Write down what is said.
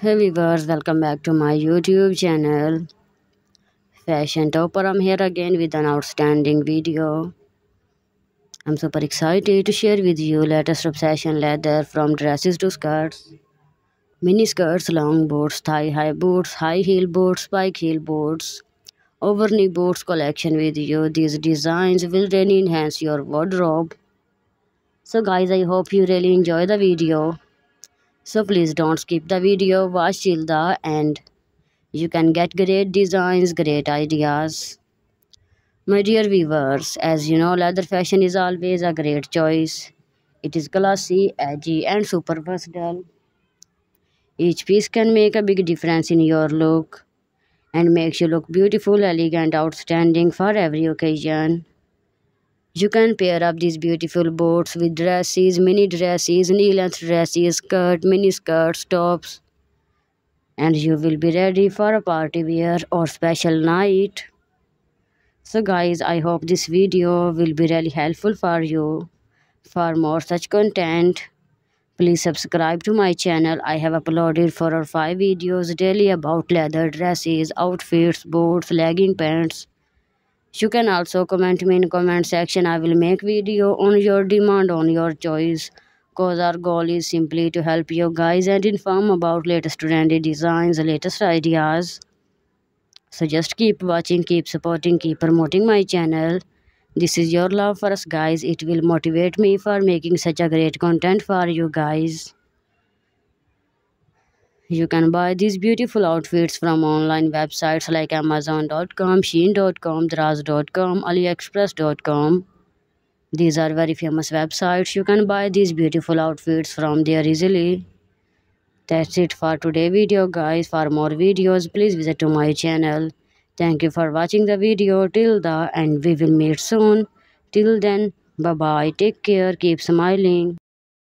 hey viewers welcome back to my youtube channel fashion topper i'm here again with an outstanding video i'm super excited to share with you latest obsession leather from dresses to skirts mini skirts long boots thigh high boots high heel boots spike heel boots over knee boots collection with you these designs will really enhance your wardrobe so guys i hope you really enjoy the video so please don't skip the video, watch till the end. You can get great designs, great ideas. My dear viewers, as you know, leather fashion is always a great choice. It is classy, edgy and super versatile. Each piece can make a big difference in your look and makes you look beautiful, elegant, outstanding for every occasion. You can pair up these beautiful boots with dresses, mini dresses, knee-length dresses, skirt, mini skirts, tops. And you will be ready for a party wear or special night. So guys, I hope this video will be really helpful for you. For more such content, please subscribe to my channel. I have uploaded 4 or 5 videos daily about leather dresses, outfits, boots, legging pants you can also comment me in comment section. I will make video on your demand on your choice. Cause our goal is simply to help you guys and inform about latest trendy designs, latest ideas. So just keep watching, keep supporting, keep promoting my channel. This is your love for us guys. It will motivate me for making such a great content for you guys. You can buy these beautiful outfits from online websites like Amazon.com, Sheen.com, Draz.com, AliExpress.com. These are very famous websites. You can buy these beautiful outfits from there easily. That's it for today video guys. For more videos, please visit to my channel. Thank you for watching the video till the end. We will meet soon. Till then, bye-bye. Take care. Keep smiling.